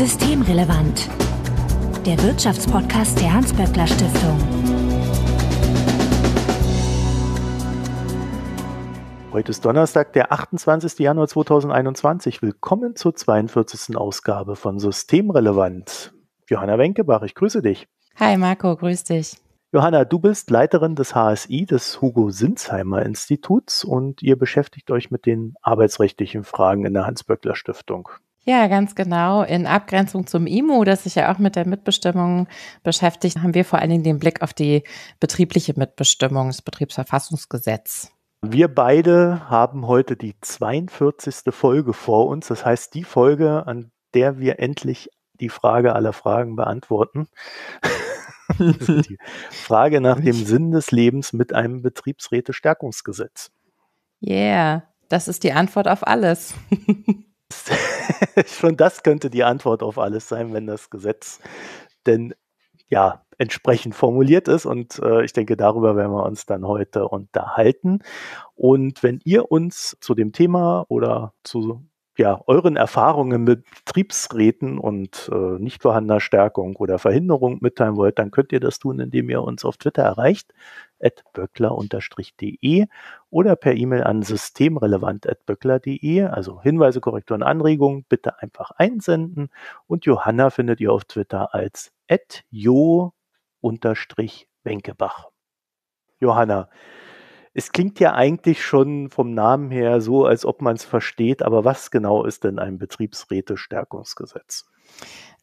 Systemrelevant. Der Wirtschaftspodcast der Hans-Böckler Stiftung. Heute ist Donnerstag, der 28. Januar 2021. Willkommen zur 42. Ausgabe von Systemrelevant. Johanna Wenkebach, ich grüße dich. Hi Marco, grüß dich. Johanna, du bist Leiterin des HSI, des Hugo Sinsheimer Instituts, und ihr beschäftigt euch mit den arbeitsrechtlichen Fragen in der Hans-Böckler Stiftung. Ja, ganz genau. In Abgrenzung zum IMU, das sich ja auch mit der Mitbestimmung beschäftigt, haben wir vor allen Dingen den Blick auf die betriebliche Mitbestimmung, das Betriebsverfassungsgesetz. Wir beide haben heute die 42. Folge vor uns. Das heißt, die Folge, an der wir endlich die Frage aller Fragen beantworten. Also die Frage nach dem Sinn des Lebens mit einem Betriebsrätestärkungsgesetz. Yeah, das ist die Antwort auf alles. schon das könnte die Antwort auf alles sein, wenn das Gesetz denn ja entsprechend formuliert ist. Und äh, ich denke, darüber werden wir uns dann heute unterhalten. Und wenn ihr uns zu dem Thema oder zu ja, euren Erfahrungen mit Betriebsräten und äh, nicht vorhandener Stärkung oder Verhinderung mitteilen wollt, dann könnt ihr das tun, indem ihr uns auf Twitter erreicht, at böckler-de oder per E-Mail an systemrelevant.böckler.de. Also Hinweise, Korrekturen, Anregungen bitte einfach einsenden. Und Johanna findet ihr auf Twitter als at jo-wenkebach. Johanna, es klingt ja eigentlich schon vom Namen her so, als ob man es versteht, aber was genau ist denn ein Betriebsrätestärkungsgesetz?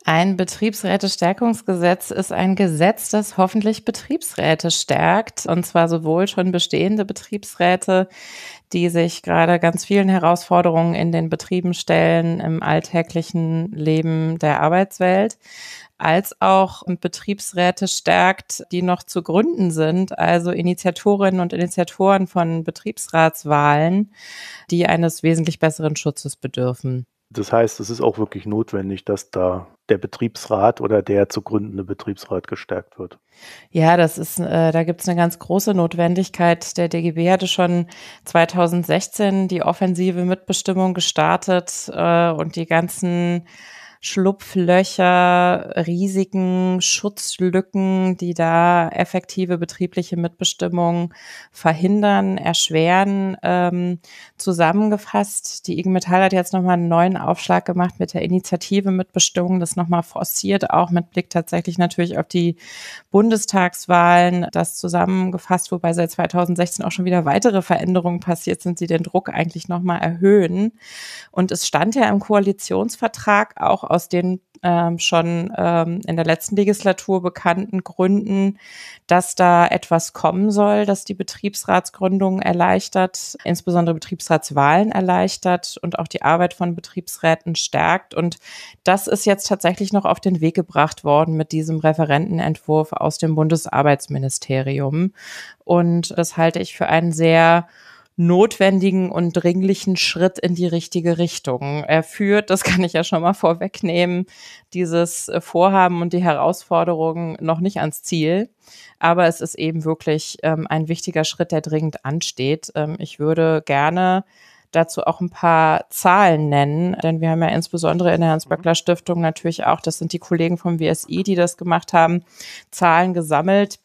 Ein Betriebsrätestärkungsgesetz ist ein Gesetz, das hoffentlich Betriebsräte stärkt, und zwar sowohl schon bestehende Betriebsräte, die sich gerade ganz vielen Herausforderungen in den Betrieben stellen, im alltäglichen Leben der Arbeitswelt, als auch Betriebsräte stärkt, die noch zu gründen sind, also Initiatorinnen und Initiatoren von Betriebsratswahlen, die eines wesentlich besseren Schutzes bedürfen. Das heißt, es ist auch wirklich notwendig, dass da der Betriebsrat oder der zu gründende Betriebsrat gestärkt wird. Ja, das ist, äh, da gibt es eine ganz große Notwendigkeit. Der DGB hatte schon 2016 die offensive Mitbestimmung gestartet äh, und die ganzen Schlupflöcher, Risiken, Schutzlücken, die da effektive betriebliche Mitbestimmung verhindern, erschweren, ähm, zusammengefasst. Die IG Metall hat jetzt nochmal einen neuen Aufschlag gemacht mit der Initiative Mitbestimmung, das nochmal forciert, auch mit Blick tatsächlich natürlich auf die Bundestagswahlen, das zusammengefasst, wobei seit 2016 auch schon wieder weitere Veränderungen passiert sind, die den Druck eigentlich nochmal erhöhen. Und es stand ja im Koalitionsvertrag auch aus den ähm, schon ähm, in der letzten Legislatur bekannten Gründen, dass da etwas kommen soll, dass die Betriebsratsgründung erleichtert, insbesondere Betriebsratswahlen erleichtert und auch die Arbeit von Betriebsräten stärkt. Und das ist jetzt tatsächlich noch auf den Weg gebracht worden mit diesem Referentenentwurf aus dem Bundesarbeitsministerium. Und das halte ich für einen sehr notwendigen und dringlichen Schritt in die richtige Richtung. Er führt, das kann ich ja schon mal vorwegnehmen, dieses Vorhaben und die Herausforderungen noch nicht ans Ziel. Aber es ist eben wirklich ähm, ein wichtiger Schritt, der dringend ansteht. Ähm, ich würde gerne dazu auch ein paar Zahlen nennen, denn wir haben ja insbesondere in der Hans-Böckler-Stiftung mhm. natürlich auch, das sind die Kollegen vom WSI, die das gemacht haben, Zahlen gesammelt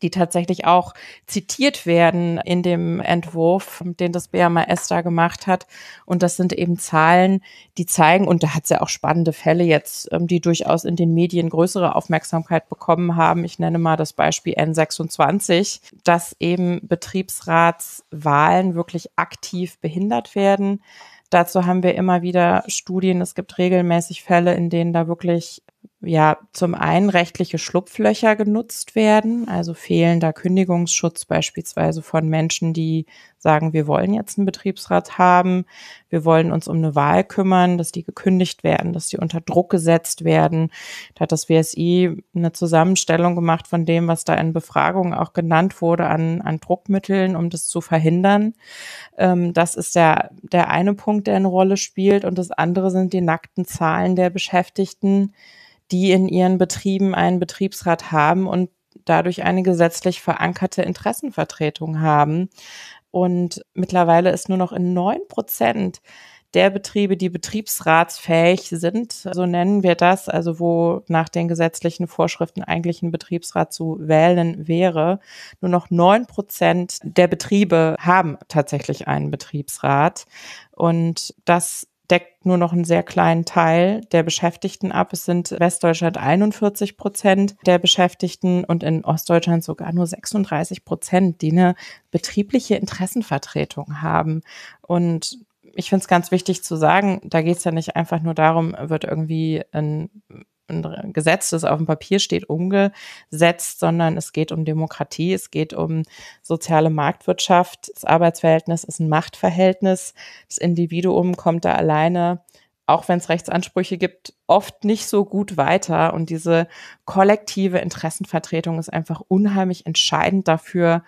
die tatsächlich auch zitiert werden in dem Entwurf, den das BMAS da gemacht hat. Und das sind eben Zahlen, die zeigen, und da hat es ja auch spannende Fälle jetzt, ähm, die durchaus in den Medien größere Aufmerksamkeit bekommen haben. Ich nenne mal das Beispiel N26, dass eben Betriebsratswahlen wirklich aktiv behindert werden. Dazu haben wir immer wieder Studien. Es gibt regelmäßig Fälle, in denen da wirklich ja zum einen rechtliche Schlupflöcher genutzt werden, also fehlender Kündigungsschutz beispielsweise von Menschen, die sagen, wir wollen jetzt einen Betriebsrat haben, wir wollen uns um eine Wahl kümmern, dass die gekündigt werden, dass die unter Druck gesetzt werden. Da hat das WSI eine Zusammenstellung gemacht von dem, was da in Befragungen auch genannt wurde an, an Druckmitteln, um das zu verhindern. Ähm, das ist der, der eine Punkt, der eine Rolle spielt und das andere sind die nackten Zahlen der Beschäftigten die in ihren Betrieben einen Betriebsrat haben und dadurch eine gesetzlich verankerte Interessenvertretung haben. Und mittlerweile ist nur noch in neun Prozent der Betriebe, die betriebsratsfähig sind, so nennen wir das, also wo nach den gesetzlichen Vorschriften eigentlich ein Betriebsrat zu wählen wäre, nur noch neun Prozent der Betriebe haben tatsächlich einen Betriebsrat. Und das deckt nur noch einen sehr kleinen Teil der Beschäftigten ab. Es sind Westdeutschland 41 Prozent der Beschäftigten und in Ostdeutschland sogar nur 36 Prozent, die eine betriebliche Interessenvertretung haben. Und ich finde es ganz wichtig zu sagen, da geht es ja nicht einfach nur darum, wird irgendwie ein ein Gesetz, das auf dem Papier steht, umgesetzt, sondern es geht um Demokratie, es geht um soziale Marktwirtschaft. Das Arbeitsverhältnis ist ein Machtverhältnis. Das Individuum kommt da alleine auch wenn es Rechtsansprüche gibt, oft nicht so gut weiter. Und diese kollektive Interessenvertretung ist einfach unheimlich entscheidend dafür,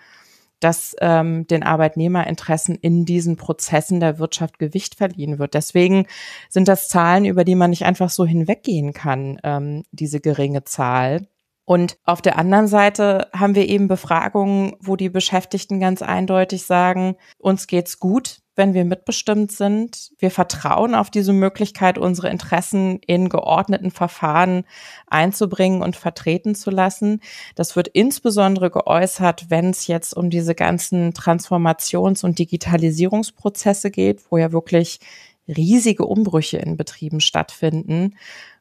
dass ähm, den Arbeitnehmerinteressen in diesen Prozessen der Wirtschaft Gewicht verliehen wird. Deswegen sind das Zahlen, über die man nicht einfach so hinweggehen kann, ähm, diese geringe Zahl. Und auf der anderen Seite haben wir eben Befragungen, wo die Beschäftigten ganz eindeutig sagen, uns geht's gut, wenn wir mitbestimmt sind. Wir vertrauen auf diese Möglichkeit, unsere Interessen in geordneten Verfahren einzubringen und vertreten zu lassen. Das wird insbesondere geäußert, wenn es jetzt um diese ganzen Transformations- und Digitalisierungsprozesse geht, wo ja wirklich riesige Umbrüche in Betrieben stattfinden.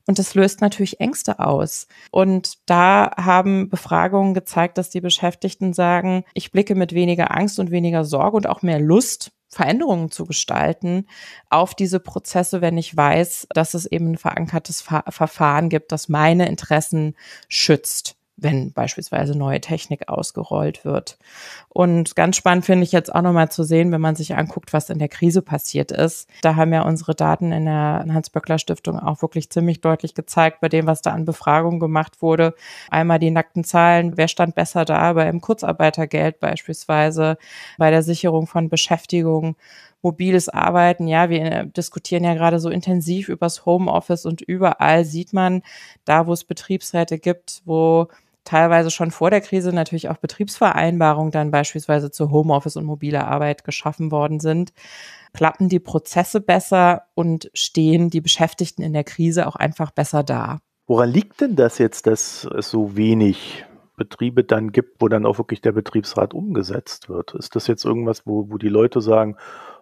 Und das löst natürlich Ängste aus. Und da haben Befragungen gezeigt, dass die Beschäftigten sagen, ich blicke mit weniger Angst und weniger Sorge und auch mehr Lust Veränderungen zu gestalten auf diese Prozesse, wenn ich weiß, dass es eben ein verankertes Ver Verfahren gibt, das meine Interessen schützt wenn beispielsweise neue Technik ausgerollt wird. Und ganz spannend finde ich jetzt auch nochmal zu sehen, wenn man sich anguckt, was in der Krise passiert ist. Da haben ja unsere Daten in der Hans-Böckler-Stiftung auch wirklich ziemlich deutlich gezeigt, bei dem, was da an Befragungen gemacht wurde. Einmal die nackten Zahlen, wer stand besser da bei beim Kurzarbeitergeld beispielsweise, bei der Sicherung von Beschäftigung mobiles Arbeiten. Ja, wir äh, diskutieren ja gerade so intensiv übers Homeoffice und überall sieht man, da wo es Betriebsräte gibt, wo teilweise schon vor der Krise natürlich auch Betriebsvereinbarungen dann beispielsweise zu Homeoffice und mobiler Arbeit geschaffen worden sind, klappen die Prozesse besser und stehen die Beschäftigten in der Krise auch einfach besser da. Woran liegt denn das jetzt, dass es so wenig Betriebe dann gibt, wo dann auch wirklich der Betriebsrat umgesetzt wird? Ist das jetzt irgendwas, wo, wo die Leute sagen,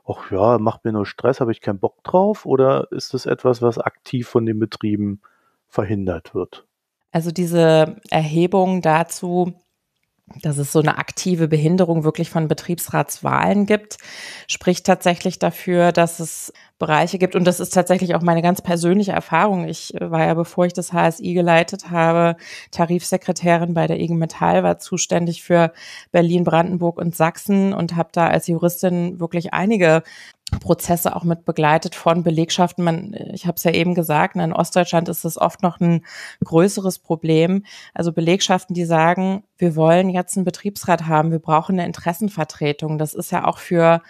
ach ja, macht mir nur Stress, habe ich keinen Bock drauf? Oder ist das etwas, was aktiv von den Betrieben verhindert wird? Also diese Erhebung dazu, dass es so eine aktive Behinderung wirklich von Betriebsratswahlen gibt, spricht tatsächlich dafür, dass es Bereiche gibt. Und das ist tatsächlich auch meine ganz persönliche Erfahrung. Ich äh, war ja, bevor ich das HSI geleitet habe, Tarifsekretärin bei der IG Metall, war zuständig für Berlin, Brandenburg und Sachsen und habe da als Juristin wirklich einige Prozesse auch mit begleitet von Belegschaften. Man, ich habe es ja eben gesagt, ne, in Ostdeutschland ist das oft noch ein größeres Problem. Also Belegschaften, die sagen, wir wollen jetzt einen Betriebsrat haben, wir brauchen eine Interessenvertretung. Das ist ja auch für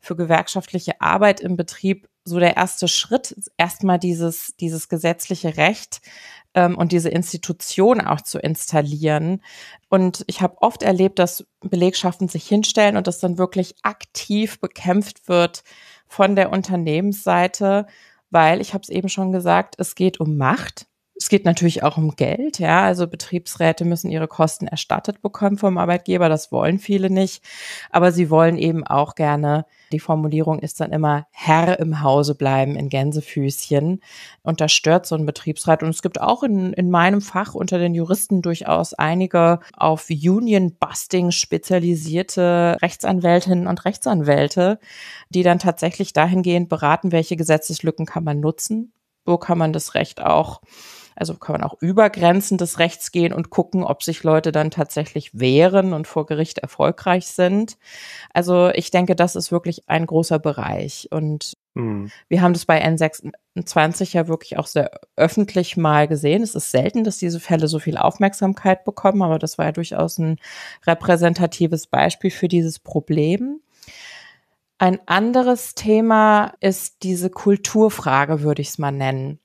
für gewerkschaftliche Arbeit im Betrieb so der erste Schritt, erstmal dieses, dieses gesetzliche Recht ähm, und diese Institution auch zu installieren. Und ich habe oft erlebt, dass Belegschaften sich hinstellen und das dann wirklich aktiv bekämpft wird von der Unternehmensseite, weil ich habe es eben schon gesagt, es geht um Macht es geht natürlich auch um Geld, ja. Also Betriebsräte müssen ihre Kosten erstattet bekommen vom Arbeitgeber. Das wollen viele nicht. Aber sie wollen eben auch gerne, die Formulierung ist dann immer Herr im Hause bleiben in Gänsefüßchen. Und das stört so ein Betriebsrat. Und es gibt auch in, in meinem Fach unter den Juristen durchaus einige auf Union Busting spezialisierte Rechtsanwältinnen und Rechtsanwälte, die dann tatsächlich dahingehend beraten, welche Gesetzeslücken kann man nutzen. Wo kann man das Recht auch also kann man auch über Grenzen des Rechts gehen und gucken, ob sich Leute dann tatsächlich wehren und vor Gericht erfolgreich sind. Also ich denke, das ist wirklich ein großer Bereich. Und mhm. wir haben das bei N26 ja wirklich auch sehr öffentlich mal gesehen. Es ist selten, dass diese Fälle so viel Aufmerksamkeit bekommen, aber das war ja durchaus ein repräsentatives Beispiel für dieses Problem. Ein anderes Thema ist diese Kulturfrage, würde ich es mal nennen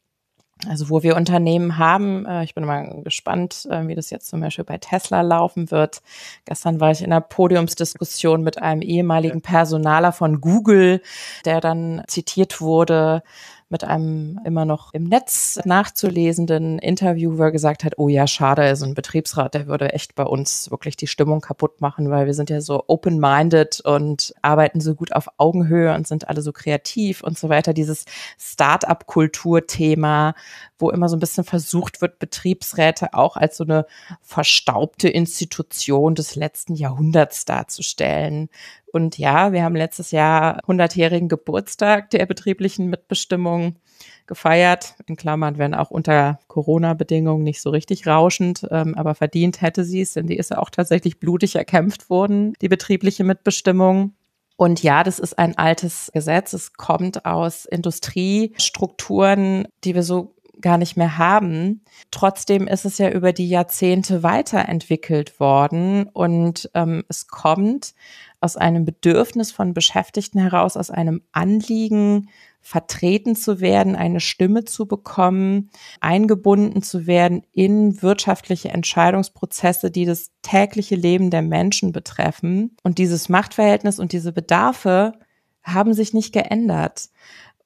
also wo wir Unternehmen haben, äh, ich bin mal gespannt, äh, wie das jetzt zum Beispiel bei Tesla laufen wird. Gestern war ich in einer Podiumsdiskussion mit einem ehemaligen Personaler von Google, der dann zitiert wurde, mit einem immer noch im Netz nachzulesenden Interviewer gesagt hat, oh ja, schade, also ein Betriebsrat, der würde echt bei uns wirklich die Stimmung kaputt machen, weil wir sind ja so open-minded und arbeiten so gut auf Augenhöhe und sind alle so kreativ und so weiter. Dieses Start-up-Kultur-Thema, wo immer so ein bisschen versucht wird, Betriebsräte auch als so eine verstaubte Institution des letzten Jahrhunderts darzustellen und ja, wir haben letztes Jahr 100-jährigen Geburtstag der betrieblichen Mitbestimmung gefeiert. In Klammern, wenn auch unter Corona-Bedingungen nicht so richtig rauschend, ähm, aber verdient hätte sie es, denn die ist ja auch tatsächlich blutig erkämpft worden, die betriebliche Mitbestimmung. Und ja, das ist ein altes Gesetz. Es kommt aus Industriestrukturen, die wir so gar nicht mehr haben. Trotzdem ist es ja über die Jahrzehnte weiterentwickelt worden und ähm, es kommt aus einem Bedürfnis von Beschäftigten heraus, aus einem Anliegen vertreten zu werden, eine Stimme zu bekommen, eingebunden zu werden in wirtschaftliche Entscheidungsprozesse, die das tägliche Leben der Menschen betreffen. Und dieses Machtverhältnis und diese Bedarfe haben sich nicht geändert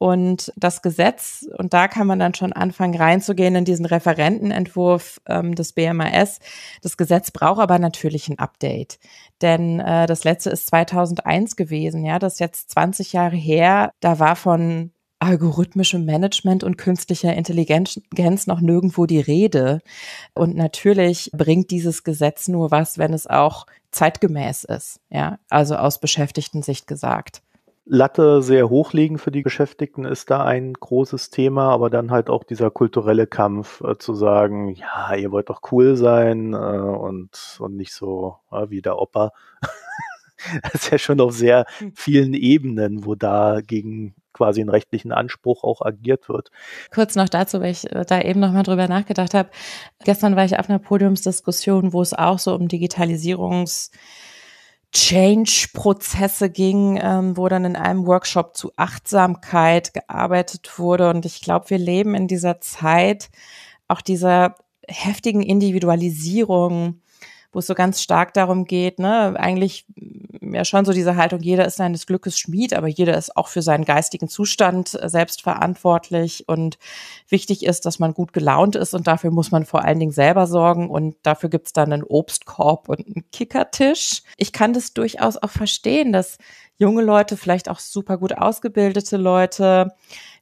und das Gesetz, und da kann man dann schon anfangen reinzugehen in diesen Referentenentwurf ähm, des BMAS. Das Gesetz braucht aber natürlich ein Update, denn äh, das letzte ist 2001 gewesen, ja, das ist jetzt 20 Jahre her, da war von algorithmischem Management und künstlicher Intelligenz noch nirgendwo die Rede. Und natürlich bringt dieses Gesetz nur was, wenn es auch zeitgemäß ist, ja, also aus Beschäftigten-Sicht gesagt. Latte sehr hochlegen für die Beschäftigten ist da ein großes Thema, aber dann halt auch dieser kulturelle Kampf äh, zu sagen, ja, ihr wollt doch cool sein äh, und, und nicht so äh, wie der Opa. das ist ja schon auf sehr hm. vielen Ebenen, wo da gegen quasi einen rechtlichen Anspruch auch agiert wird. Kurz noch dazu, weil ich äh, da eben nochmal drüber nachgedacht habe. Gestern war ich auf einer Podiumsdiskussion, wo es auch so um Digitalisierungs- Change-Prozesse ging, ähm, wo dann in einem Workshop zu Achtsamkeit gearbeitet wurde. Und ich glaube, wir leben in dieser Zeit auch dieser heftigen Individualisierung wo es so ganz stark darum geht, ne, eigentlich ja schon so diese Haltung, jeder ist seines Glückes Schmied, aber jeder ist auch für seinen geistigen Zustand äh, selbst verantwortlich und wichtig ist, dass man gut gelaunt ist und dafür muss man vor allen Dingen selber sorgen und dafür gibt's dann einen Obstkorb und einen Kickertisch. Ich kann das durchaus auch verstehen, dass junge Leute, vielleicht auch super gut ausgebildete Leute,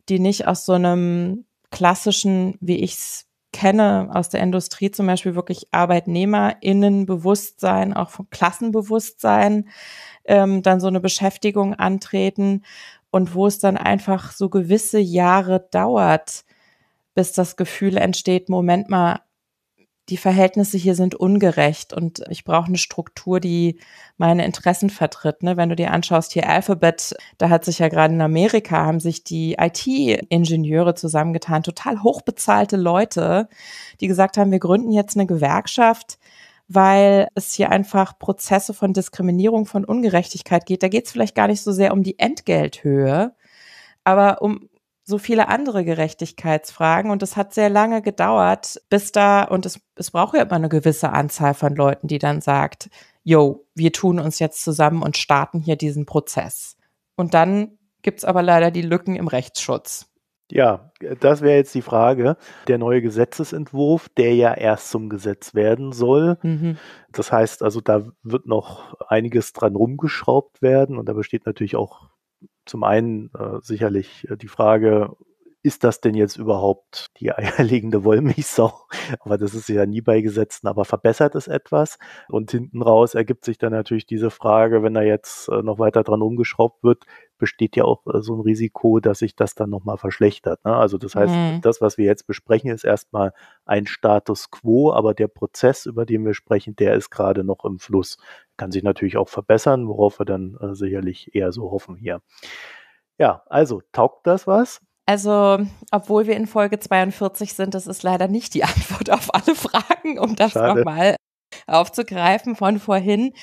die nicht aus so einem klassischen, wie ich's kenne aus der Industrie zum Beispiel wirklich ArbeitnehmerInnenbewusstsein, auch von Klassenbewusstsein, ähm, dann so eine Beschäftigung antreten und wo es dann einfach so gewisse Jahre dauert, bis das Gefühl entsteht, Moment mal, die Verhältnisse hier sind ungerecht und ich brauche eine Struktur, die meine Interessen vertritt. Ne? Wenn du dir anschaust, hier Alphabet, da hat sich ja gerade in Amerika, haben sich die IT-Ingenieure zusammengetan, total hochbezahlte Leute, die gesagt haben, wir gründen jetzt eine Gewerkschaft, weil es hier einfach Prozesse von Diskriminierung, von Ungerechtigkeit geht. Da geht es vielleicht gar nicht so sehr um die Entgelthöhe, aber um so viele andere Gerechtigkeitsfragen und es hat sehr lange gedauert, bis da, und es, es braucht ja immer eine gewisse Anzahl von Leuten, die dann sagt, Jo, wir tun uns jetzt zusammen und starten hier diesen Prozess. Und dann gibt es aber leider die Lücken im Rechtsschutz. Ja, das wäre jetzt die Frage. Der neue Gesetzesentwurf, der ja erst zum Gesetz werden soll. Mhm. Das heißt also, da wird noch einiges dran rumgeschraubt werden und da besteht natürlich auch zum einen äh, sicherlich äh, die Frage, ist das denn jetzt überhaupt die eierlegende Wollmilchsau? Aber das ist ja nie bei Gesetzen, aber verbessert es etwas? Und hinten raus ergibt sich dann natürlich diese Frage, wenn da jetzt äh, noch weiter dran umgeschraubt wird, besteht ja auch äh, so ein Risiko, dass sich das dann nochmal verschlechtert. Ne? Also das heißt, mhm. das, was wir jetzt besprechen, ist erstmal ein Status quo, aber der Prozess, über den wir sprechen, der ist gerade noch im Fluss. Kann sich natürlich auch verbessern, worauf wir dann äh, sicherlich eher so hoffen hier. Ja, also taugt das was? Also, obwohl wir in Folge 42 sind, das ist leider nicht die Antwort auf alle Fragen, um das nochmal aufzugreifen von vorhin.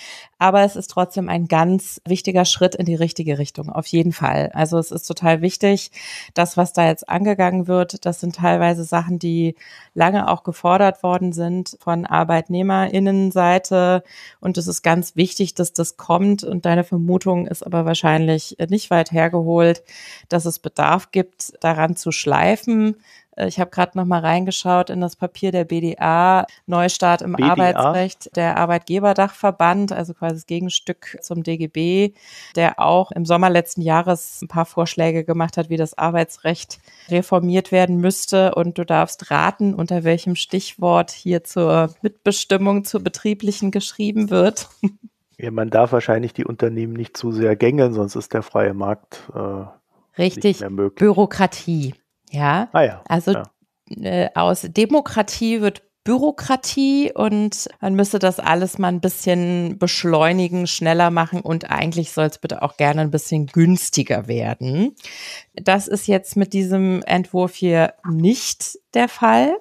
Aber es ist trotzdem ein ganz wichtiger Schritt in die richtige Richtung, auf jeden Fall. Also es ist total wichtig, das, was da jetzt angegangen wird, das sind teilweise Sachen, die lange auch gefordert worden sind von Arbeitnehmerinnenseite. Und es ist ganz wichtig, dass das kommt. Und deine Vermutung ist aber wahrscheinlich nicht weit hergeholt, dass es Bedarf gibt, daran zu schleifen äh, ich habe gerade noch mal reingeschaut in das Papier der BDA, Neustart im BDA. Arbeitsrecht, der Arbeitgeberdachverband, also quasi das Gegenstück zum DGB, der auch im Sommer letzten Jahres ein paar Vorschläge gemacht hat, wie das Arbeitsrecht reformiert werden müsste. Und du darfst raten, unter welchem Stichwort hier zur Mitbestimmung, zur betrieblichen geschrieben wird. Ja, man darf wahrscheinlich die Unternehmen nicht zu sehr gängeln, sonst ist der freie Markt äh, Richtig, Bürokratie. Ja. Ah ja. Also ja. Äh, aus Demokratie wird Bürokratie und man müsste das alles mal ein bisschen beschleunigen, schneller machen und eigentlich soll es bitte auch gerne ein bisschen günstiger werden. Das ist jetzt mit diesem Entwurf hier nicht der Fall,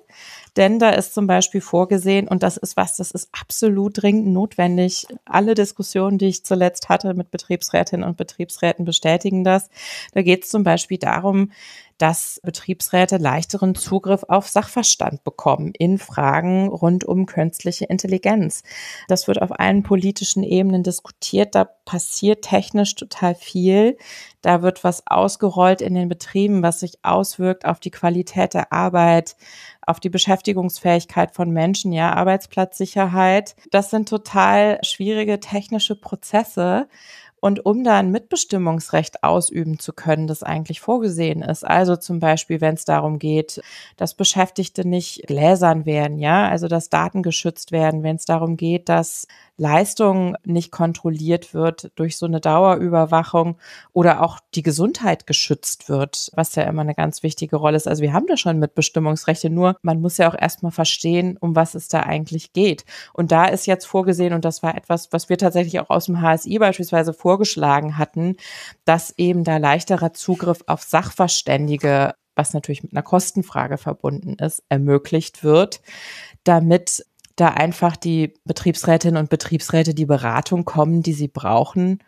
denn da ist zum Beispiel vorgesehen und das ist was, das ist absolut dringend notwendig. Alle Diskussionen, die ich zuletzt hatte mit Betriebsrätinnen und Betriebsräten bestätigen das. Da geht es zum Beispiel darum, dass Betriebsräte leichteren Zugriff auf Sachverstand bekommen in Fragen rund um künstliche Intelligenz. Das wird auf allen politischen Ebenen diskutiert. Da passiert technisch total viel. Da wird was ausgerollt in den Betrieben, was sich auswirkt auf die Qualität der Arbeit, auf die Beschäftigungsfähigkeit von Menschen, ja, Arbeitsplatzsicherheit. Das sind total schwierige technische Prozesse. Und um da ein Mitbestimmungsrecht ausüben zu können, das eigentlich vorgesehen ist, also zum Beispiel, wenn es darum geht, dass Beschäftigte nicht gläsern werden, ja, also dass Daten geschützt werden, wenn es darum geht, dass Leistung nicht kontrolliert wird durch so eine Dauerüberwachung oder auch die Gesundheit geschützt wird, was ja immer eine ganz wichtige Rolle ist. Also wir haben da schon Mitbestimmungsrechte, nur man muss ja auch erstmal verstehen, um was es da eigentlich geht. Und da ist jetzt vorgesehen, und das war etwas, was wir tatsächlich auch aus dem HSI beispielsweise vorgeschlagen hatten, dass eben da leichterer Zugriff auf Sachverständige was natürlich mit einer Kostenfrage verbunden ist, ermöglicht wird, damit da einfach die Betriebsrätinnen und Betriebsräte die Beratung kommen, die sie brauchen,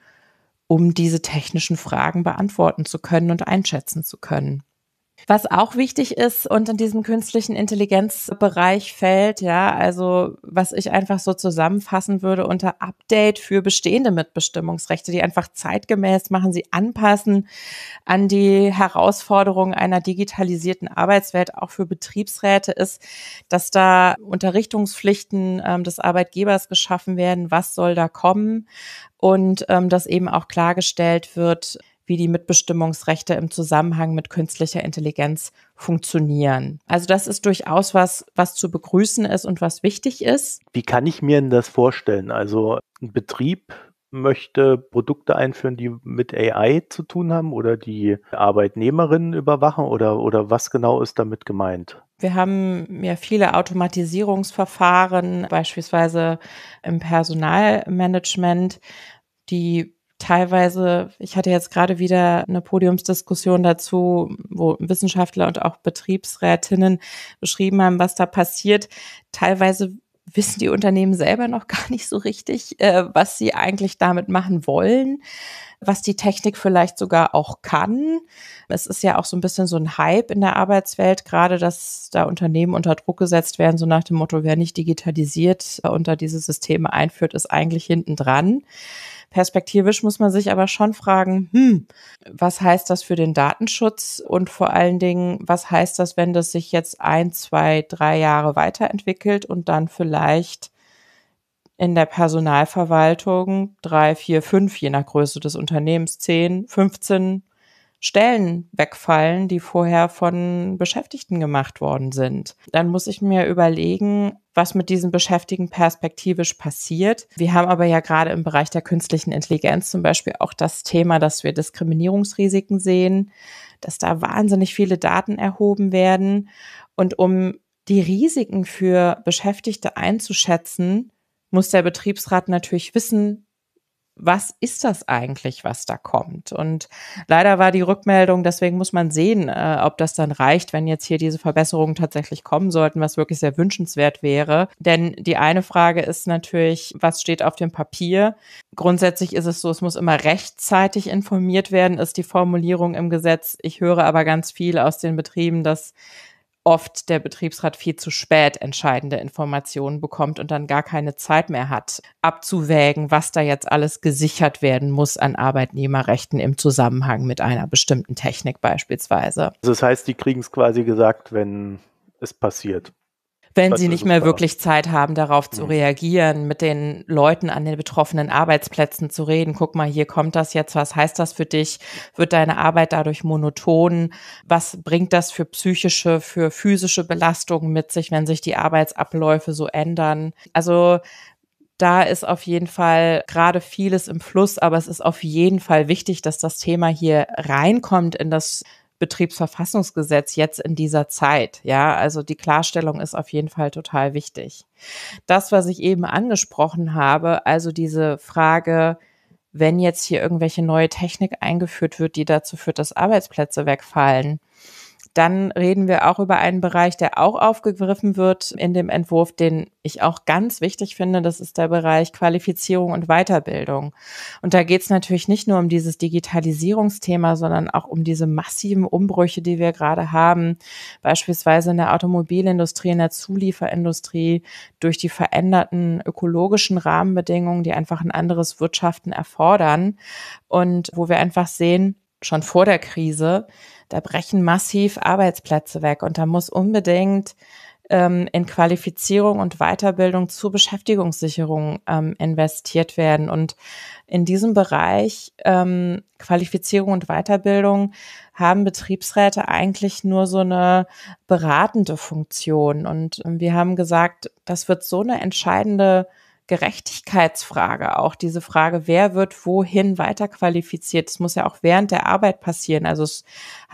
um diese technischen Fragen beantworten zu können und einschätzen zu können. Was auch wichtig ist und in diesem künstlichen Intelligenzbereich fällt, ja, also was ich einfach so zusammenfassen würde unter Update für bestehende Mitbestimmungsrechte, die einfach zeitgemäß machen, sie anpassen an die Herausforderungen einer digitalisierten Arbeitswelt, auch für Betriebsräte ist, dass da Unterrichtungspflichten äh, des Arbeitgebers geschaffen werden, was soll da kommen und ähm, dass eben auch klargestellt wird, wie die Mitbestimmungsrechte im Zusammenhang mit künstlicher Intelligenz funktionieren. Also das ist durchaus was, was zu begrüßen ist und was wichtig ist. Wie kann ich mir denn das vorstellen? Also ein Betrieb möchte Produkte einführen, die mit AI zu tun haben oder die Arbeitnehmerinnen überwachen oder, oder was genau ist damit gemeint? Wir haben ja viele Automatisierungsverfahren, beispielsweise im Personalmanagement, die teilweise, ich hatte jetzt gerade wieder eine Podiumsdiskussion dazu, wo Wissenschaftler und auch Betriebsrätinnen beschrieben haben, was da passiert. Teilweise wissen die Unternehmen selber noch gar nicht so richtig, äh, was sie eigentlich damit machen wollen, was die Technik vielleicht sogar auch kann. Es ist ja auch so ein bisschen so ein Hype in der Arbeitswelt, gerade dass da Unternehmen unter Druck gesetzt werden, so nach dem Motto, wer nicht digitalisiert äh, und da diese Systeme einführt, ist eigentlich hinten dran. Perspektivisch muss man sich aber schon fragen, hm, was heißt das für den Datenschutz und vor allen Dingen, was heißt das, wenn das sich jetzt ein, zwei, drei Jahre weiterentwickelt und dann vielleicht in der Personalverwaltung drei, vier, fünf, je nach Größe des Unternehmens, zehn, 15 Stellen wegfallen, die vorher von Beschäftigten gemacht worden sind. Dann muss ich mir überlegen, was mit diesen Beschäftigten perspektivisch passiert. Wir haben aber ja gerade im Bereich der künstlichen Intelligenz zum Beispiel auch das Thema, dass wir Diskriminierungsrisiken sehen, dass da wahnsinnig viele Daten erhoben werden. Und um die Risiken für Beschäftigte einzuschätzen, muss der Betriebsrat natürlich wissen, was ist das eigentlich, was da kommt? Und leider war die Rückmeldung, deswegen muss man sehen, äh, ob das dann reicht, wenn jetzt hier diese Verbesserungen tatsächlich kommen sollten, was wirklich sehr wünschenswert wäre. Denn die eine Frage ist natürlich, was steht auf dem Papier? Grundsätzlich ist es so, es muss immer rechtzeitig informiert werden, ist die Formulierung im Gesetz. Ich höre aber ganz viel aus den Betrieben, dass oft der Betriebsrat viel zu spät entscheidende Informationen bekommt und dann gar keine Zeit mehr hat, abzuwägen, was da jetzt alles gesichert werden muss an Arbeitnehmerrechten im Zusammenhang mit einer bestimmten Technik beispielsweise. Also das heißt, die kriegen es quasi gesagt, wenn es passiert wenn sie nicht mehr wirklich Zeit haben, darauf zu mhm. reagieren, mit den Leuten an den betroffenen Arbeitsplätzen zu reden. Guck mal, hier kommt das jetzt, was heißt das für dich? Wird deine Arbeit dadurch monoton? Was bringt das für psychische, für physische Belastungen mit sich, wenn sich die Arbeitsabläufe so ändern? Also da ist auf jeden Fall gerade vieles im Fluss, aber es ist auf jeden Fall wichtig, dass das Thema hier reinkommt in das Betriebsverfassungsgesetz jetzt in dieser Zeit. Ja, also die Klarstellung ist auf jeden Fall total wichtig. Das, was ich eben angesprochen habe, also diese Frage, wenn jetzt hier irgendwelche neue Technik eingeführt wird, die dazu führt, dass Arbeitsplätze wegfallen, dann reden wir auch über einen Bereich, der auch aufgegriffen wird in dem Entwurf, den ich auch ganz wichtig finde. Das ist der Bereich Qualifizierung und Weiterbildung. Und da geht es natürlich nicht nur um dieses Digitalisierungsthema, sondern auch um diese massiven Umbrüche, die wir gerade haben, beispielsweise in der Automobilindustrie, in der Zulieferindustrie, durch die veränderten ökologischen Rahmenbedingungen, die einfach ein anderes Wirtschaften erfordern. Und wo wir einfach sehen, schon vor der Krise, da brechen massiv Arbeitsplätze weg und da muss unbedingt ähm, in Qualifizierung und Weiterbildung zur Beschäftigungssicherung ähm, investiert werden. Und in diesem Bereich ähm, Qualifizierung und Weiterbildung haben Betriebsräte eigentlich nur so eine beratende Funktion. Und ähm, wir haben gesagt, das wird so eine entscheidende Gerechtigkeitsfrage auch, diese Frage, wer wird wohin weiterqualifiziert, das muss ja auch während der Arbeit passieren. Also es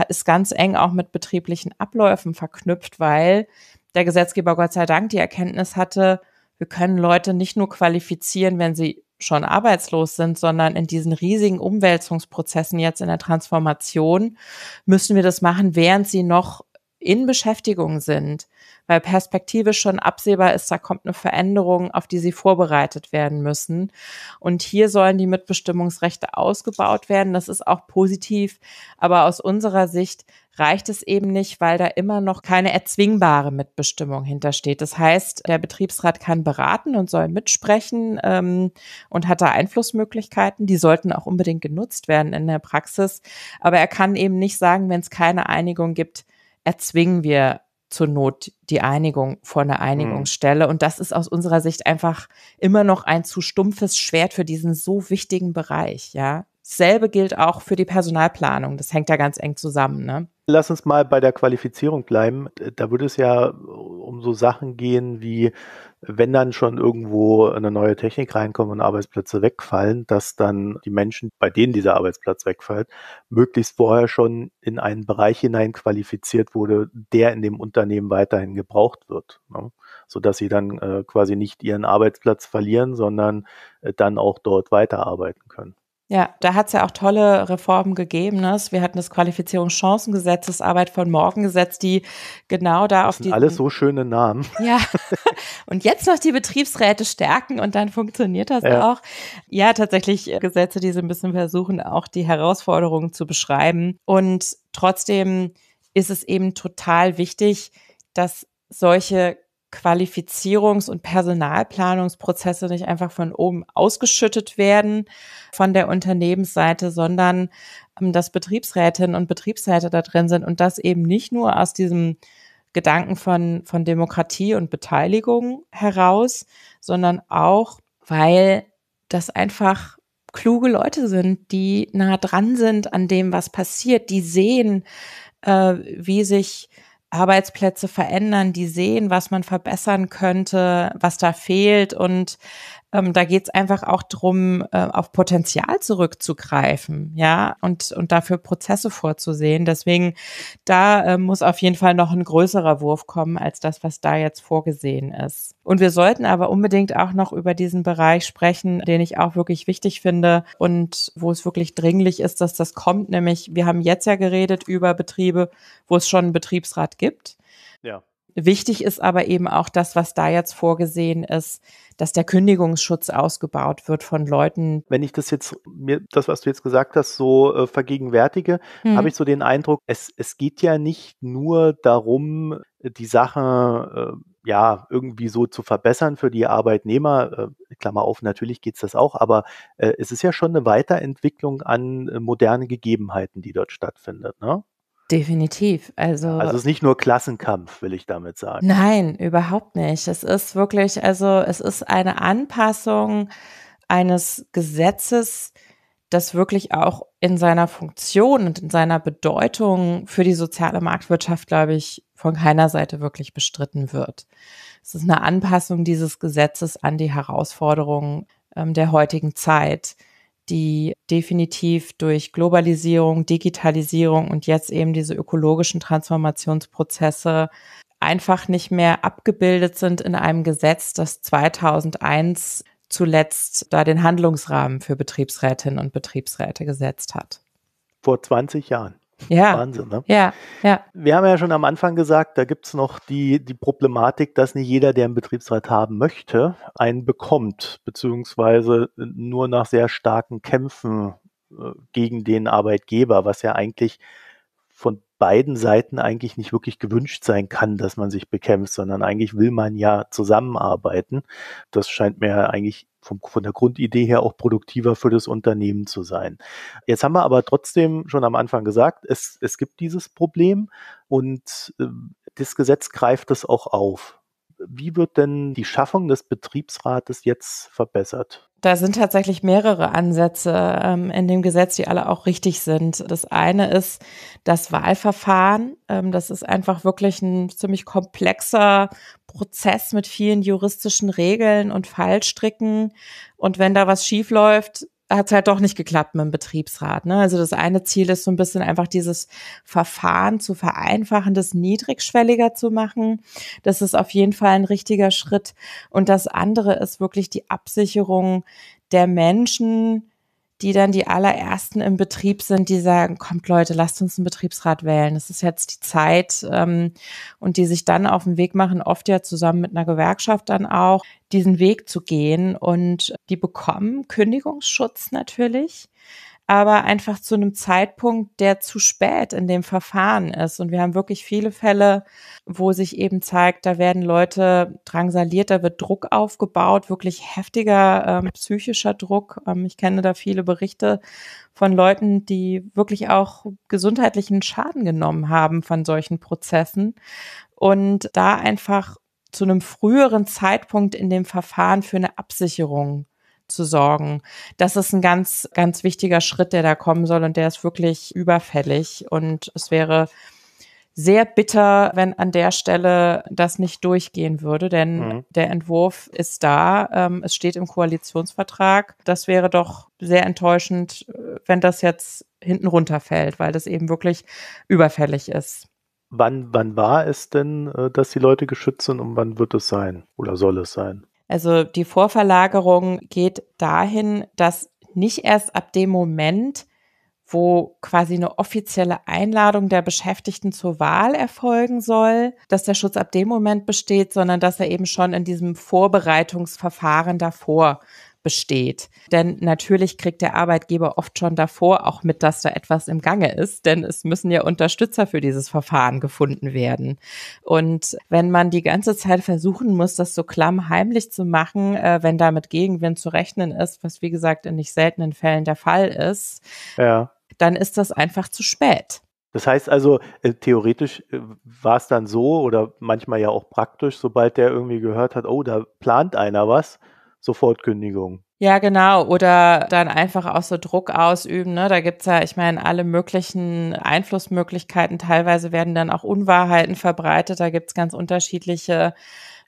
ist ganz eng auch mit betrieblichen Abläufen verknüpft, weil der Gesetzgeber Gott sei Dank die Erkenntnis hatte, wir können Leute nicht nur qualifizieren, wenn sie schon arbeitslos sind, sondern in diesen riesigen Umwälzungsprozessen jetzt in der Transformation müssen wir das machen, während sie noch in Beschäftigung sind weil Perspektive schon absehbar ist, da kommt eine Veränderung, auf die sie vorbereitet werden müssen. Und hier sollen die Mitbestimmungsrechte ausgebaut werden. Das ist auch positiv, aber aus unserer Sicht reicht es eben nicht, weil da immer noch keine erzwingbare Mitbestimmung hintersteht. Das heißt, der Betriebsrat kann beraten und soll mitsprechen ähm, und hat da Einflussmöglichkeiten. Die sollten auch unbedingt genutzt werden in der Praxis. Aber er kann eben nicht sagen, wenn es keine Einigung gibt, erzwingen wir zur Not die Einigung vor einer mhm. Einigungsstelle. Und das ist aus unserer Sicht einfach immer noch ein zu stumpfes Schwert für diesen so wichtigen Bereich, ja. Dasselbe gilt auch für die Personalplanung. Das hängt ja ganz eng zusammen, ne? Lass uns mal bei der Qualifizierung bleiben. Da würde es ja um so Sachen gehen wie, wenn dann schon irgendwo eine neue Technik reinkommt und Arbeitsplätze wegfallen, dass dann die Menschen, bei denen dieser Arbeitsplatz wegfällt, möglichst vorher schon in einen Bereich hinein qualifiziert wurde, der in dem Unternehmen weiterhin gebraucht wird. Ne? Sodass sie dann äh, quasi nicht ihren Arbeitsplatz verlieren, sondern äh, dann auch dort weiterarbeiten können. Ja, da hat es ja auch tolle Reformen gegeben. Ne? Wir hatten das Qualifizierungschancengesetz, das Arbeit von Morgen Gesetz, die genau da auf die. Alles so schöne Namen. Ja. Und jetzt noch die Betriebsräte stärken und dann funktioniert das ja. auch. Ja, tatsächlich äh, Gesetze, die so ein bisschen versuchen, auch die Herausforderungen zu beschreiben. Und trotzdem ist es eben total wichtig, dass solche Qualifizierungs- und Personalplanungsprozesse nicht einfach von oben ausgeschüttet werden von der Unternehmensseite, sondern ähm, dass Betriebsrätinnen und Betriebsräte da drin sind und das eben nicht nur aus diesem Gedanken von, von Demokratie und Beteiligung heraus, sondern auch, weil das einfach kluge Leute sind, die nah dran sind an dem, was passiert, die sehen, äh, wie sich Arbeitsplätze verändern, die sehen, was man verbessern könnte, was da fehlt und ähm, da geht es einfach auch drum, äh, auf Potenzial zurückzugreifen, ja, und, und dafür Prozesse vorzusehen. Deswegen, da äh, muss auf jeden Fall noch ein größerer Wurf kommen als das, was da jetzt vorgesehen ist. Und wir sollten aber unbedingt auch noch über diesen Bereich sprechen, den ich auch wirklich wichtig finde und wo es wirklich dringlich ist, dass das kommt. Nämlich, wir haben jetzt ja geredet über Betriebe, wo es schon einen Betriebsrat gibt. Ja. Wichtig ist aber eben auch das, was da jetzt vorgesehen ist, dass der Kündigungsschutz ausgebaut wird von Leuten. Wenn ich das jetzt mir das, was du jetzt gesagt hast, so äh, vergegenwärtige, hm. habe ich so den Eindruck, es, es geht ja nicht nur darum, die Sache äh, ja irgendwie so zu verbessern für die Arbeitnehmer. Äh, Klammer auf, natürlich geht's das auch, aber äh, es ist ja schon eine Weiterentwicklung an äh, moderne Gegebenheiten, die dort stattfindet. Ne? Definitiv. Also, also es ist nicht nur Klassenkampf, will ich damit sagen. Nein, überhaupt nicht. Es ist wirklich, also es ist eine Anpassung eines Gesetzes, das wirklich auch in seiner Funktion und in seiner Bedeutung für die soziale Marktwirtschaft, glaube ich, von keiner Seite wirklich bestritten wird. Es ist eine Anpassung dieses Gesetzes an die Herausforderungen ähm, der heutigen Zeit die definitiv durch Globalisierung, Digitalisierung und jetzt eben diese ökologischen Transformationsprozesse einfach nicht mehr abgebildet sind in einem Gesetz, das 2001 zuletzt da den Handlungsrahmen für Betriebsrätinnen und Betriebsräte gesetzt hat. Vor 20 Jahren. Ja. Wahnsinn, ne? Ja, ja. Wir haben ja schon am Anfang gesagt, da gibt es noch die, die Problematik, dass nicht jeder, der einen Betriebsrat haben möchte, einen bekommt, beziehungsweise nur nach sehr starken Kämpfen äh, gegen den Arbeitgeber, was ja eigentlich von beiden Seiten eigentlich nicht wirklich gewünscht sein kann, dass man sich bekämpft, sondern eigentlich will man ja zusammenarbeiten. Das scheint mir eigentlich vom, von der Grundidee her auch produktiver für das Unternehmen zu sein. Jetzt haben wir aber trotzdem schon am Anfang gesagt, es, es gibt dieses Problem und äh, das Gesetz greift es auch auf. Wie wird denn die Schaffung des Betriebsrates jetzt verbessert? Da sind tatsächlich mehrere Ansätze ähm, in dem Gesetz, die alle auch richtig sind. Das eine ist das Wahlverfahren. Ähm, das ist einfach wirklich ein ziemlich komplexer Prozess mit vielen juristischen Regeln und Fallstricken. Und wenn da was schief läuft, hat es halt doch nicht geklappt mit dem Betriebsrat. Ne? Also das eine Ziel ist so ein bisschen einfach dieses Verfahren zu vereinfachen, das niedrigschwelliger zu machen. Das ist auf jeden Fall ein richtiger Schritt. Und das andere ist wirklich die Absicherung der Menschen, die dann die allerersten im Betrieb sind, die sagen, kommt Leute, lasst uns einen Betriebsrat wählen. Das ist jetzt die Zeit. Ähm, und die sich dann auf den Weg machen, oft ja zusammen mit einer Gewerkschaft dann auch, diesen Weg zu gehen. Und die bekommen Kündigungsschutz natürlich aber einfach zu einem Zeitpunkt, der zu spät in dem Verfahren ist. Und wir haben wirklich viele Fälle, wo sich eben zeigt, da werden Leute drangsaliert, da wird Druck aufgebaut, wirklich heftiger ähm, psychischer Druck. Ähm, ich kenne da viele Berichte von Leuten, die wirklich auch gesundheitlichen Schaden genommen haben von solchen Prozessen. Und da einfach zu einem früheren Zeitpunkt in dem Verfahren für eine Absicherung zu sorgen. Das ist ein ganz, ganz wichtiger Schritt, der da kommen soll und der ist wirklich überfällig. Und es wäre sehr bitter, wenn an der Stelle das nicht durchgehen würde, denn mhm. der Entwurf ist da, ähm, es steht im Koalitionsvertrag. Das wäre doch sehr enttäuschend, äh, wenn das jetzt hinten runterfällt, weil das eben wirklich überfällig ist. Wann, wann war es denn, äh, dass die Leute geschützt sind und wann wird es sein oder soll es sein? Also die Vorverlagerung geht dahin, dass nicht erst ab dem Moment, wo quasi eine offizielle Einladung der Beschäftigten zur Wahl erfolgen soll, dass der Schutz ab dem Moment besteht, sondern dass er eben schon in diesem Vorbereitungsverfahren davor besteht. Denn natürlich kriegt der Arbeitgeber oft schon davor auch mit, dass da etwas im Gange ist, denn es müssen ja Unterstützer für dieses Verfahren gefunden werden. Und wenn man die ganze Zeit versuchen muss, das so klamm heimlich zu machen, äh, wenn damit Gegenwind zu rechnen ist, was wie gesagt in nicht seltenen Fällen der Fall ist, ja. dann ist das einfach zu spät. Das heißt also, äh, theoretisch äh, war es dann so oder manchmal ja auch praktisch, sobald der irgendwie gehört hat, oh, da plant einer was, Sofortkündigung. Ja, genau. Oder dann einfach auch so Druck ausüben. Ne? Da gibt's ja, ich meine, alle möglichen Einflussmöglichkeiten. Teilweise werden dann auch Unwahrheiten verbreitet. Da gibt's ganz unterschiedliche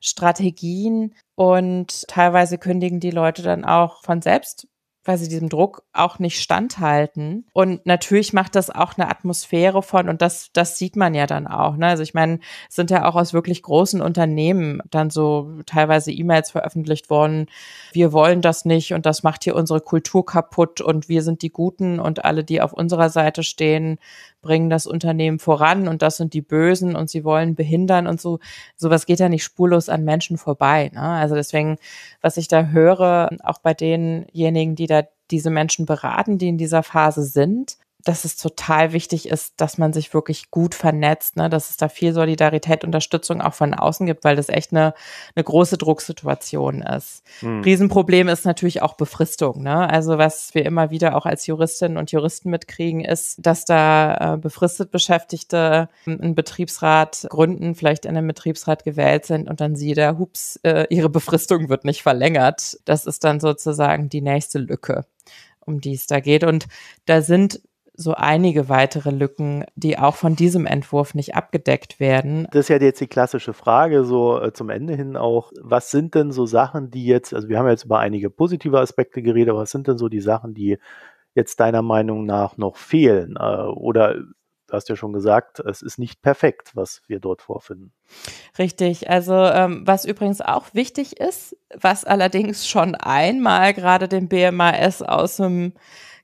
Strategien. Und teilweise kündigen die Leute dann auch von selbst weil diesem Druck auch nicht standhalten. Und natürlich macht das auch eine Atmosphäre von, und das, das sieht man ja dann auch. Ne? Also ich meine, sind ja auch aus wirklich großen Unternehmen dann so teilweise E-Mails veröffentlicht worden, wir wollen das nicht und das macht hier unsere Kultur kaputt und wir sind die Guten und alle, die auf unserer Seite stehen, bringen das Unternehmen voran und das sind die Bösen und sie wollen behindern und so. Sowas geht ja nicht spurlos an Menschen vorbei. Ne? Also deswegen, was ich da höre, auch bei denjenigen, die da entweder diese Menschen beraten, die in dieser Phase sind, dass es total wichtig ist, dass man sich wirklich gut vernetzt, ne? dass es da viel Solidarität, Unterstützung auch von außen gibt, weil das echt eine, eine große Drucksituation ist. Mhm. Riesenproblem ist natürlich auch Befristung. Ne? Also was wir immer wieder auch als Juristinnen und Juristen mitkriegen, ist, dass da äh, befristet Beschäftigte ähm, einen Betriebsrat gründen, vielleicht in einem Betriebsrat gewählt sind und dann sieht er, hups, äh, ihre Befristung wird nicht verlängert. Das ist dann sozusagen die nächste Lücke um die es da geht. Und da sind so einige weitere Lücken, die auch von diesem Entwurf nicht abgedeckt werden. Das ist ja jetzt die klassische Frage, so äh, zum Ende hin auch. Was sind denn so Sachen, die jetzt, also wir haben jetzt über einige positive Aspekte geredet, aber was sind denn so die Sachen, die jetzt deiner Meinung nach noch fehlen? Äh, oder du hast ja schon gesagt, es ist nicht perfekt, was wir dort vorfinden. Richtig. Also ähm, was übrigens auch wichtig ist, was allerdings schon einmal gerade dem BMAS aus dem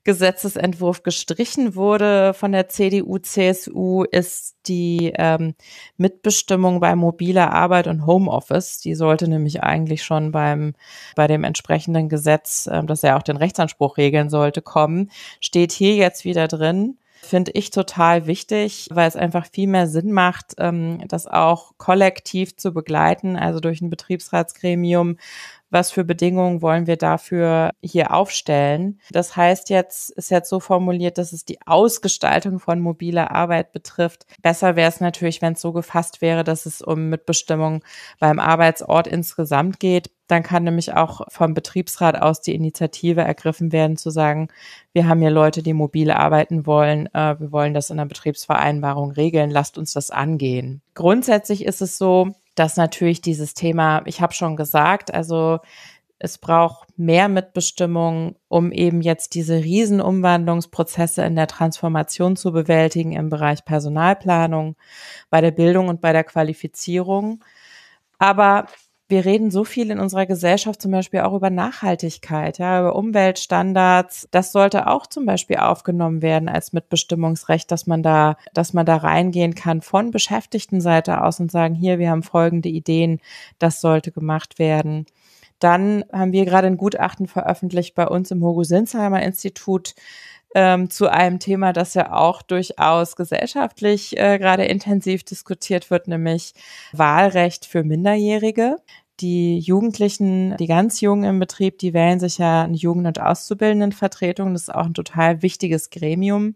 Gesetzesentwurf gestrichen wurde von der CDU, CSU, ist die ähm, Mitbestimmung bei mobiler Arbeit und Homeoffice. Die sollte nämlich eigentlich schon beim, bei dem entsprechenden Gesetz, ähm, das ja auch den Rechtsanspruch regeln sollte, kommen. Steht hier jetzt wieder drin finde ich total wichtig, weil es einfach viel mehr Sinn macht, ähm, das auch kollektiv zu begleiten, also durch ein Betriebsratsgremium, was für Bedingungen wollen wir dafür hier aufstellen. Das heißt jetzt, ist jetzt so formuliert, dass es die Ausgestaltung von mobiler Arbeit betrifft. Besser wäre es natürlich, wenn es so gefasst wäre, dass es um Mitbestimmung beim Arbeitsort insgesamt geht. Dann kann nämlich auch vom Betriebsrat aus die Initiative ergriffen werden, zu sagen, wir haben hier Leute, die mobil arbeiten wollen, äh, wir wollen das in der Betriebsvereinbarung regeln, lasst uns das angehen. Grundsätzlich ist es so, dass natürlich dieses Thema, ich habe schon gesagt, also es braucht mehr Mitbestimmung, um eben jetzt diese riesen Umwandlungsprozesse in der Transformation zu bewältigen im Bereich Personalplanung, bei der Bildung und bei der Qualifizierung. Aber wir reden so viel in unserer Gesellschaft zum Beispiel auch über Nachhaltigkeit, ja, über Umweltstandards. Das sollte auch zum Beispiel aufgenommen werden als Mitbestimmungsrecht, dass man da, dass man da reingehen kann von Beschäftigtenseite aus und sagen, hier, wir haben folgende Ideen, das sollte gemacht werden. Dann haben wir gerade ein Gutachten veröffentlicht bei uns im Hugo Sinsheimer Institut ähm, zu einem Thema, das ja auch durchaus gesellschaftlich äh, gerade intensiv diskutiert wird, nämlich Wahlrecht für Minderjährige. Die Jugendlichen, die ganz Jungen im Betrieb, die wählen sich ja eine Jugend- und Auszubildendenvertretung. Das ist auch ein total wichtiges Gremium.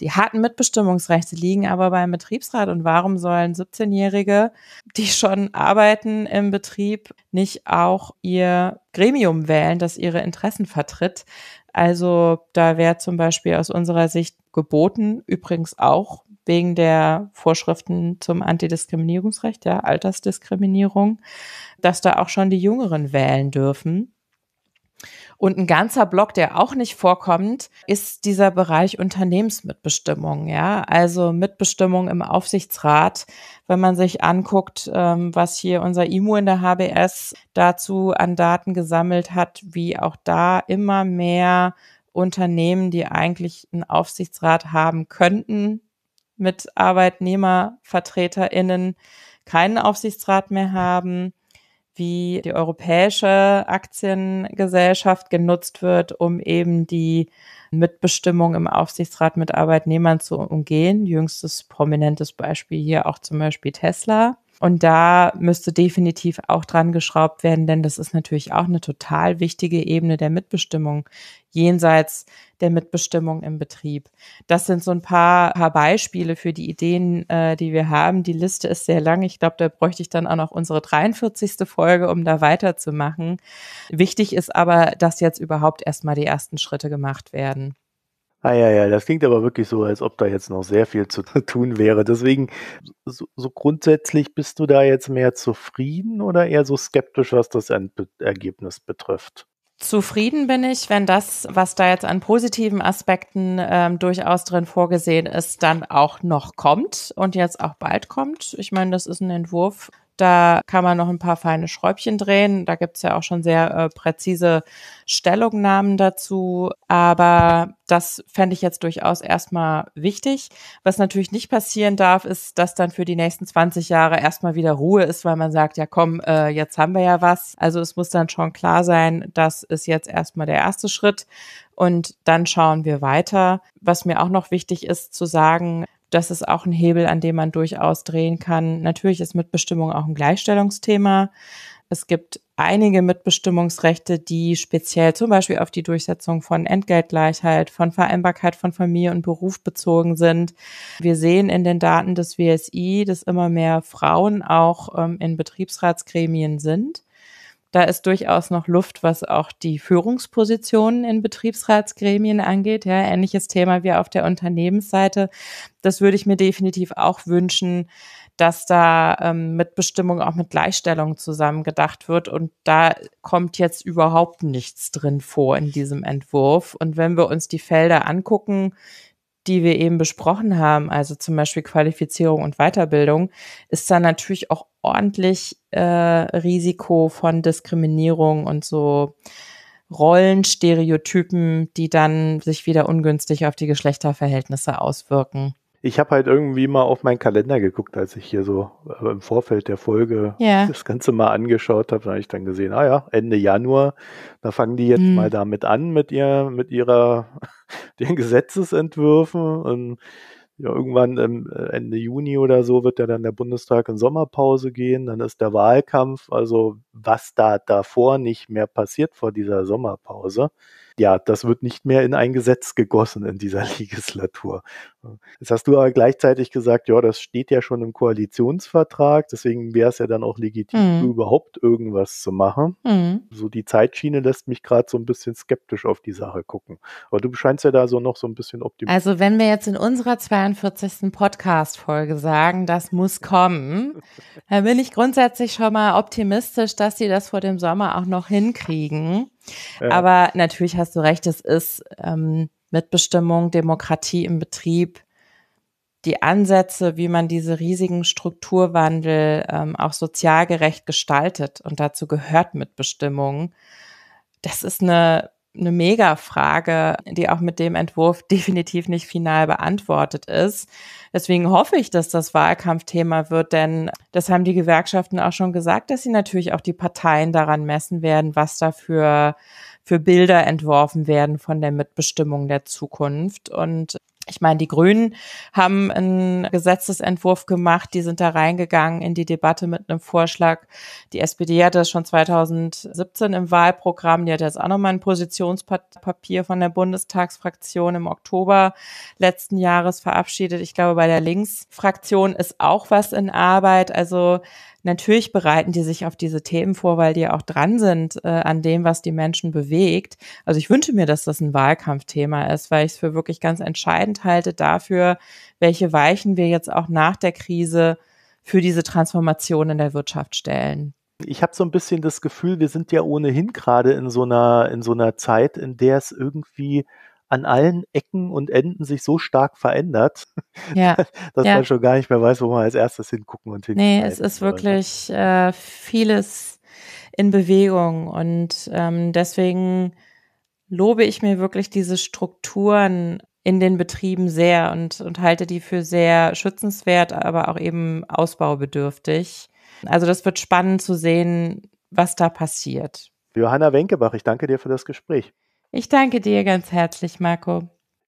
Die harten Mitbestimmungsrechte liegen aber beim Betriebsrat. Und warum sollen 17-Jährige, die schon arbeiten im Betrieb, nicht auch ihr Gremium wählen, das ihre Interessen vertritt? Also da wäre zum Beispiel aus unserer Sicht geboten, übrigens auch wegen der Vorschriften zum Antidiskriminierungsrecht, der Altersdiskriminierung, dass da auch schon die Jüngeren wählen dürfen. Und ein ganzer Block, der auch nicht vorkommt, ist dieser Bereich Unternehmensmitbestimmung, ja, also Mitbestimmung im Aufsichtsrat. Wenn man sich anguckt, ähm, was hier unser IMU in der HBS dazu an Daten gesammelt hat, wie auch da immer mehr Unternehmen, die eigentlich einen Aufsichtsrat haben könnten, mit ArbeitnehmervertreterInnen keinen Aufsichtsrat mehr haben wie die europäische Aktiengesellschaft genutzt wird, um eben die Mitbestimmung im Aufsichtsrat mit Arbeitnehmern zu umgehen. Jüngstes prominentes Beispiel hier auch zum Beispiel Tesla. Und da müsste definitiv auch dran geschraubt werden, denn das ist natürlich auch eine total wichtige Ebene der Mitbestimmung jenseits der Mitbestimmung im Betrieb. Das sind so ein paar, paar Beispiele für die Ideen, äh, die wir haben. Die Liste ist sehr lang. Ich glaube, da bräuchte ich dann auch noch unsere 43. Folge, um da weiterzumachen. Wichtig ist aber, dass jetzt überhaupt erstmal die ersten Schritte gemacht werden. Ah ja, ja, das klingt aber wirklich so, als ob da jetzt noch sehr viel zu tun wäre. Deswegen, so, so grundsätzlich bist du da jetzt mehr zufrieden oder eher so skeptisch, was das Ergebnis betrifft? Zufrieden bin ich, wenn das, was da jetzt an positiven Aspekten ähm, durchaus drin vorgesehen ist, dann auch noch kommt und jetzt auch bald kommt. Ich meine, das ist ein Entwurf, da kann man noch ein paar feine Schräubchen drehen. Da gibt's ja auch schon sehr äh, präzise Stellungnahmen dazu. Aber das fände ich jetzt durchaus erstmal wichtig. Was natürlich nicht passieren darf, ist, dass dann für die nächsten 20 Jahre erstmal wieder Ruhe ist, weil man sagt, ja komm, äh, jetzt haben wir ja was. Also es muss dann schon klar sein, das ist jetzt erstmal der erste Schritt und dann schauen wir weiter. Was mir auch noch wichtig ist zu sagen, das ist auch ein Hebel, an dem man durchaus drehen kann. Natürlich ist Mitbestimmung auch ein Gleichstellungsthema. Es gibt einige Mitbestimmungsrechte, die speziell zum Beispiel auf die Durchsetzung von Entgeltgleichheit, von Vereinbarkeit von Familie und Beruf bezogen sind. Wir sehen in den Daten des WSI, dass immer mehr Frauen auch ähm, in Betriebsratsgremien sind da ist durchaus noch Luft, was auch die Führungspositionen in Betriebsratsgremien angeht. Ja, ähnliches Thema wie auf der Unternehmensseite. Das würde ich mir definitiv auch wünschen, dass da ähm, mit Bestimmung auch mit Gleichstellung zusammen gedacht wird. Und da kommt jetzt überhaupt nichts drin vor in diesem Entwurf. Und wenn wir uns die Felder angucken, die wir eben besprochen haben, also zum Beispiel Qualifizierung und Weiterbildung, ist da natürlich auch ordentlich äh, Risiko von Diskriminierung und so Rollenstereotypen, die dann sich wieder ungünstig auf die Geschlechterverhältnisse auswirken ich habe halt irgendwie mal auf meinen Kalender geguckt, als ich hier so äh, im Vorfeld der Folge yeah. das Ganze mal angeschaut habe. Da habe ich dann gesehen, ah ja, Ende Januar, da fangen die jetzt mm. mal damit an mit ihr, mit ihrer, den Gesetzesentwürfen. Und ja, irgendwann äh, Ende Juni oder so wird ja dann der Bundestag in Sommerpause gehen. Dann ist der Wahlkampf. Also was da davor nicht mehr passiert vor dieser Sommerpause ja, das wird nicht mehr in ein Gesetz gegossen in dieser Legislatur. Jetzt hast du aber gleichzeitig gesagt, ja, das steht ja schon im Koalitionsvertrag, deswegen wäre es ja dann auch legitim, mhm. überhaupt irgendwas zu machen. Mhm. So die Zeitschiene lässt mich gerade so ein bisschen skeptisch auf die Sache gucken. Aber du scheinst ja da so noch so ein bisschen optimistisch. Also wenn wir jetzt in unserer 42. Podcast-Folge sagen, das muss kommen, dann bin ich grundsätzlich schon mal optimistisch, dass sie das vor dem Sommer auch noch hinkriegen. Aber natürlich hast du recht, es ist ähm, Mitbestimmung, Demokratie im Betrieb, die Ansätze, wie man diese riesigen Strukturwandel ähm, auch sozial gerecht gestaltet. Und dazu gehört Mitbestimmung. Das ist eine eine mega Frage, die auch mit dem Entwurf definitiv nicht final beantwortet ist. Deswegen hoffe ich, dass das Wahlkampfthema wird, denn das haben die Gewerkschaften auch schon gesagt, dass sie natürlich auch die Parteien daran messen werden, was da für, für Bilder entworfen werden von der Mitbestimmung der Zukunft. Und ich meine, die Grünen haben einen Gesetzesentwurf gemacht, die sind da reingegangen in die Debatte mit einem Vorschlag. Die SPD hatte das schon 2017 im Wahlprogramm, die hat jetzt auch nochmal ein Positionspapier von der Bundestagsfraktion im Oktober letzten Jahres verabschiedet. Ich glaube, bei der Linksfraktion ist auch was in Arbeit. Also Natürlich bereiten die sich auf diese Themen vor, weil die auch dran sind äh, an dem, was die Menschen bewegt. Also ich wünsche mir, dass das ein Wahlkampfthema ist, weil ich es für wirklich ganz entscheidend halte dafür, welche Weichen wir jetzt auch nach der Krise für diese Transformation in der Wirtschaft stellen. Ich habe so ein bisschen das Gefühl, wir sind ja ohnehin gerade in so einer in so einer Zeit, in der es irgendwie an allen Ecken und Enden sich so stark verändert, ja. dass ja. man schon gar nicht mehr weiß, wo man als erstes hingucken und hingucken. Nee, es ist ne? wirklich äh, vieles in Bewegung und ähm, deswegen lobe ich mir wirklich diese Strukturen in den Betrieben sehr und, und halte die für sehr schützenswert, aber auch eben ausbaubedürftig. Also das wird spannend zu sehen, was da passiert. Johanna Wenkebach, ich danke dir für das Gespräch. Ich danke dir ganz herzlich, Marco.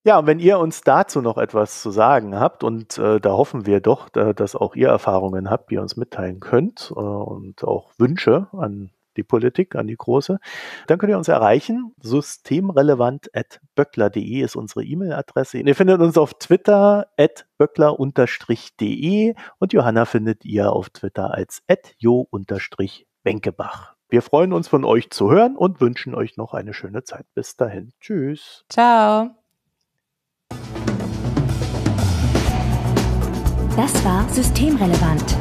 Ja, und wenn ihr uns dazu noch etwas zu sagen habt, und äh, da hoffen wir doch, da, dass auch ihr Erfahrungen habt, die ihr uns mitteilen könnt äh, und auch Wünsche an die Politik, an die Große, dann könnt ihr uns erreichen. Systemrelevant.böckler.de ist unsere E-Mail-Adresse. Ihr findet uns auf Twitter at böckler-de und Johanna findet ihr auf Twitter als at jo-benkebach. Wir freuen uns von euch zu hören und wünschen euch noch eine schöne Zeit. Bis dahin. Tschüss. Ciao. Das war Systemrelevant,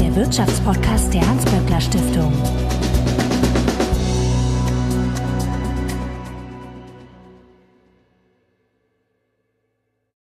der Wirtschaftspodcast der Hans-Böckler Stiftung.